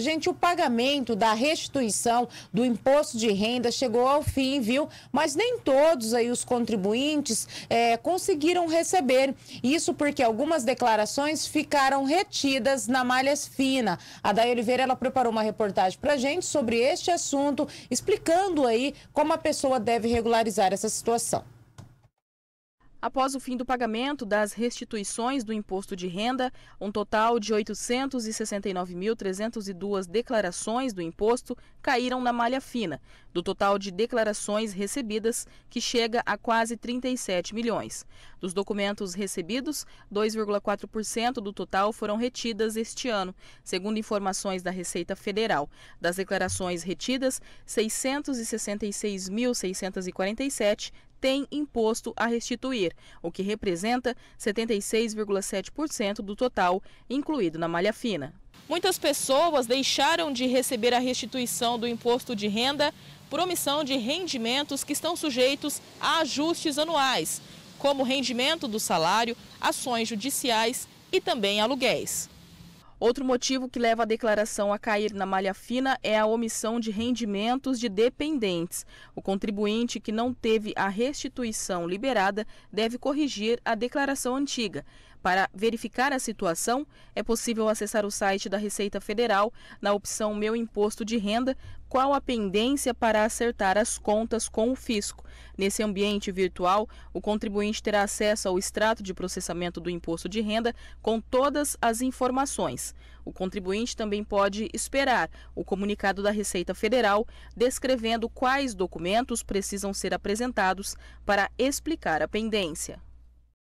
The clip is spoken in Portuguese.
Gente, o pagamento da restituição do imposto de renda chegou ao fim, viu? Mas nem todos aí os contribuintes é, conseguiram receber. Isso porque algumas declarações ficaram retidas na malha fina. A Day Oliveira ela preparou uma reportagem para gente sobre este assunto, explicando aí como a pessoa deve regularizar essa situação. Após o fim do pagamento das restituições do imposto de renda, um total de 869.302 declarações do imposto caíram na malha fina, do total de declarações recebidas, que chega a quase 37 milhões. Dos documentos recebidos, 2,4% do total foram retidas este ano, segundo informações da Receita Federal. Das declarações retidas, 666.647 tem imposto a restituir, o que representa 76,7% do total incluído na malha fina. Muitas pessoas deixaram de receber a restituição do imposto de renda por omissão de rendimentos que estão sujeitos a ajustes anuais, como rendimento do salário, ações judiciais e também aluguéis. Outro motivo que leva a declaração a cair na malha fina é a omissão de rendimentos de dependentes. O contribuinte que não teve a restituição liberada deve corrigir a declaração antiga. Para verificar a situação, é possível acessar o site da Receita Federal na opção Meu Imposto de Renda, qual a pendência para acertar as contas com o fisco. Nesse ambiente virtual, o contribuinte terá acesso ao extrato de processamento do imposto de renda com todas as informações. O contribuinte também pode esperar o comunicado da Receita Federal descrevendo quais documentos precisam ser apresentados para explicar a pendência.